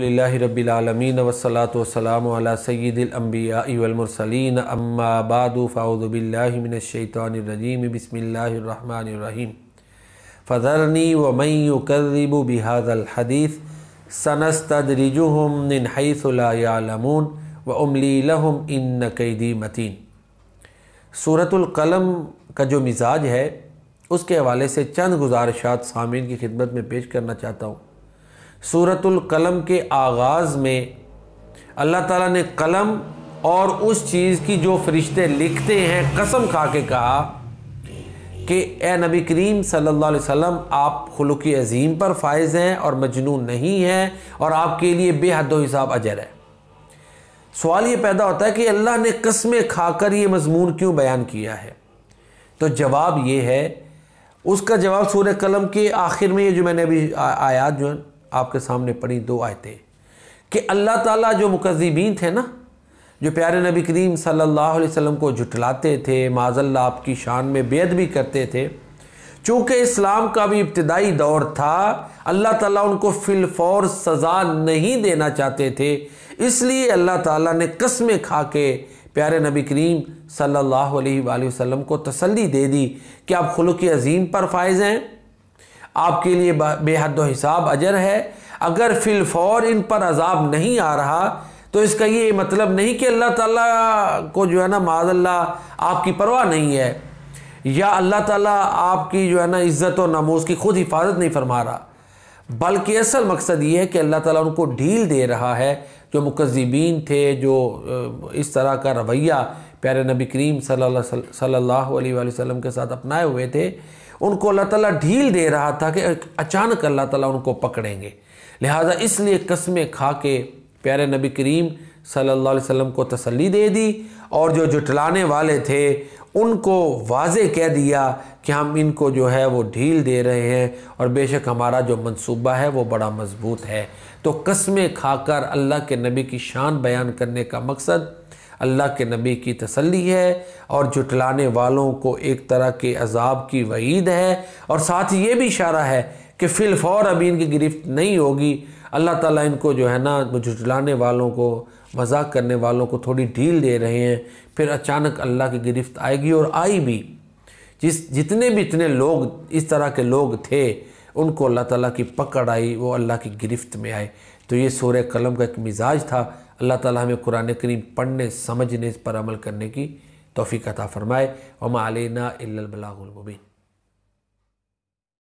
اللہ رب العالمین والسلام علی سید الانبیاء والمرسلین اما بعد الامبیا باللہ من الشیطان الرجیم بسم اللہ الرحمن الرحیم فذرنی ومن یکذب بهذا الحدیث سنستدرجهم من حیث لا يعلمون واملی لهم ان قیدی متین صورت القلم کا جو مزاج ہے اس کے حوالے سے چند گزارشات سامین کی خدمت میں پیش کرنا چاہتا ہوں صورت القلم کے آغاز میں اللہ تعالیٰ نے قلم اور اس چیز کی جو فرشتے لکھتے ہیں قسم کھا کے کہا کہ اے نبی کریم صلی اللہ علیہ وسلم آپ خلوق عظیم پر فائز ہیں اور مجنون نہیں ہیں اور آپ کے لیے حد و حساب اجر ہے سوال یہ پیدا ہوتا ہے کہ اللہ نے قسمیں کھا کر یہ مضمون کیوں بیان کیا ہے تو جواب یہ ہے اس کا جواب سورہ قلم کے آخر میں یہ جو میں نے ابھی آیات جو ہے آپ کے سامنے پڑی دو آیتیں کہ اللہ تعالیٰ جو مکذبین تھے نا جو پیارے نبی کریم صلی اللہ علیہ وسلم کو جھٹلاتے تھے معذ اللہ آپ کی شان میں بید بھی کرتے تھے چونکہ اسلام کا بھی ابتدائی دور تھا اللہ تعالیٰ ان کو الفور سزا نہیں دینا چاہتے تھے اس لیے اللہ تعالیٰ نے قسمیں کھا کے پیارے نبی کریم صلی اللہ علیہ وآلہ وسلم کو تسلی دے دی کہ آپ خلق عظیم پر فائز ہیں آپ کے لیے بے حد و حساب اجر ہے اگر فی الفور ان پر عذاب نہیں آ رہا تو اس کا یہ مطلب نہیں کہ اللہ تعالیٰ کو جو ہے نا معذ اللہ آپ کی پرواہ نہیں ہے یا اللہ تعالیٰ آپ کی جو ہے نا عزت و نموز کی خود حفاظت نہیں فرما رہا بلکہ اصل مقصد یہ ہے کہ اللہ تعالیٰ ان کو ڈھیل دے رہا ہے جو مکذبین تھے جو اس طرح کا رویہ پیارے نبی کریم صلی اللہ صلی اللہ علیہ وسلم کے ساتھ اپنائے ہوئے تھے ان کو اللہ تعالیٰ ڈھیل دے رہا تھا کہ اچانک اللہ تعالیٰ ان کو پکڑیں گے لہٰذا اس لیے قسمیں کھا کے پیارے نبی کریم صلی اللہ علیہ وسلم کو تسلی دے دی اور جو جٹلانے والے تھے ان کو واضح کہہ دیا کہ ہم ان کو جو ہے وہ ڈھیل دے رہے ہیں اور بے شک ہمارا جو منصوبہ ہے وہ بڑا مضبوط ہے تو قسمیں کھا کر اللہ کے نبی کی شان بیان کرنے کا مقصد اللہ کے نبی کی تسلی ہے اور جٹلانے والوں کو ایک طرح کے عذاب کی وعید ہے اور ساتھ یہ بھی اشارہ ہے کہ فی الفور ابھی ان کی گرفت نہیں ہوگی اللہ تعالیٰ ان کو جو ہے نا جھٹلانے والوں کو مذاق کرنے والوں کو تھوڑی ڈھیل دے رہے ہیں پھر اچانک اللہ کی گرفت آئے گی اور آئی بھی جس جتنے بھی اتنے لوگ اس طرح کے لوگ تھے ان کو اللہ تعالیٰ کی پکڑ آئی وہ اللہ کی گرفت میں آئے تو یہ سورہ قلم کا ایک مزاج تھا اللہ تعالیٰ ہمیں قرآن کریم پڑھنے سمجھنے پر عمل کرنے کی توفیق عطا فرمائے علینا الا البلاغ المبین